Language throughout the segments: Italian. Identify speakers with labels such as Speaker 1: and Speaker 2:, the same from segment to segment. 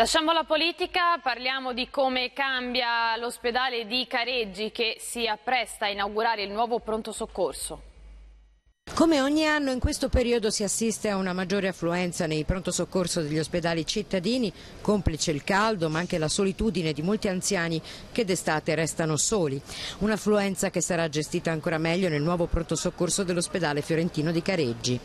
Speaker 1: Lasciamo la politica, parliamo di come cambia l'ospedale di Careggi che si appresta a inaugurare il nuovo pronto soccorso. Come ogni anno in questo periodo si assiste a una maggiore affluenza nei pronto soccorso degli ospedali cittadini, complice il caldo ma anche la solitudine di molti anziani che d'estate restano soli. Un'affluenza che sarà gestita ancora meglio nel nuovo pronto soccorso dell'ospedale fiorentino di
Speaker 2: Careggi.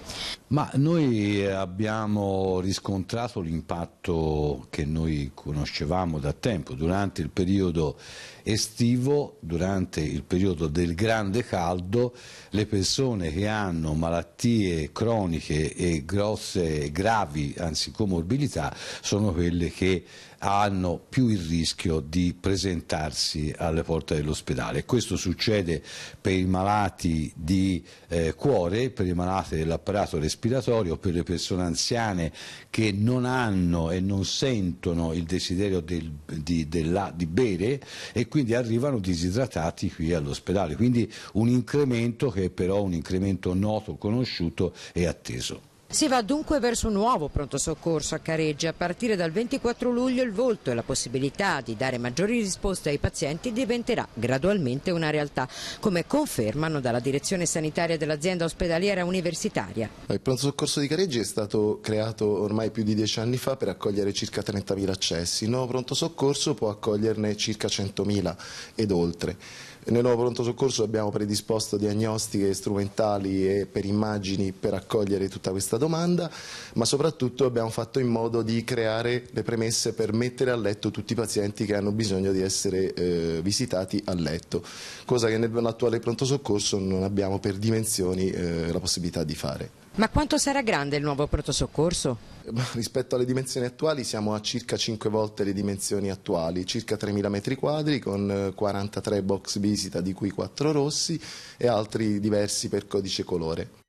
Speaker 2: Ma noi abbiamo riscontrato l'impatto che noi conoscevamo da tempo durante il periodo estivo, durante il periodo del grande caldo, le persone che hanno malattie croniche e grosse, gravi, anzi comorbilità, sono quelle che hanno più il rischio di presentarsi alle porte dell'ospedale. Questo succede per i malati di eh, cuore, per i malati dell'apparato respiratorio respiratorio per le persone anziane che non hanno e non sentono il desiderio del, di, della, di, bere e quindi arrivano disidratati qui all'ospedale. Quindi un incremento che è però un incremento noto, conosciuto e atteso.
Speaker 1: Si va dunque verso un nuovo pronto soccorso a Careggi. A partire dal 24 luglio il volto e la possibilità di dare maggiori risposte ai pazienti diventerà gradualmente una realtà, come confermano dalla direzione sanitaria dell'azienda ospedaliera universitaria.
Speaker 3: Il pronto soccorso di Careggi è stato creato ormai più di dieci anni fa per accogliere circa 30.000 accessi. Il nuovo pronto soccorso può accoglierne circa 100.000 ed oltre. Nel nuovo pronto soccorso abbiamo predisposto diagnostiche strumentali e per immagini per accogliere tutta questa domanda domanda, ma soprattutto abbiamo fatto in modo di creare le premesse per mettere a letto tutti i pazienti che hanno bisogno di essere eh, visitati a letto, cosa che nell'attuale pronto soccorso non abbiamo per dimensioni eh, la possibilità di fare. Ma quanto sarà grande il nuovo pronto soccorso? Rispetto alle dimensioni attuali siamo a circa 5 volte le dimensioni attuali, circa 3.000 metri quadri con 43 eh, box visita di cui 4 rossi e altri diversi per codice colore.